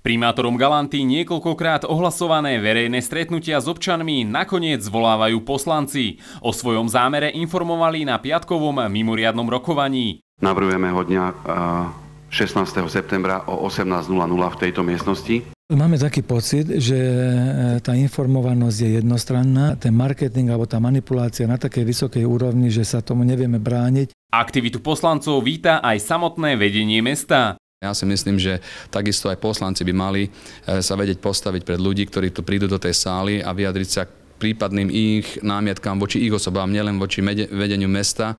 Primátorom Galanty niekoľkokrát ohlasované verejné stretnutia s občanmi nakoniec volávajú poslanci. O svojom zámere informovali na piatkovom mimoriadnom rokovaní. Navrhujeme ho dňa 16. septembra o 18.00 v tejto miestnosti. Máme taký pocit, že e, tá informovanosť je jednostranná, ten marketing alebo tá manipulácia na takej vysokej úrovni, že sa tomu nevieme brániť. Aktivitu poslancov víta aj samotné vedenie mesta. Ja si myslím, že takisto aj poslanci by mali eh, sa vedieť postaviť pred ľudí, ktorí tu prídu do tej sály a vyjadriť sa k prípadným ich námietkám voči ich osobám, nielen voči vedeniu mesta.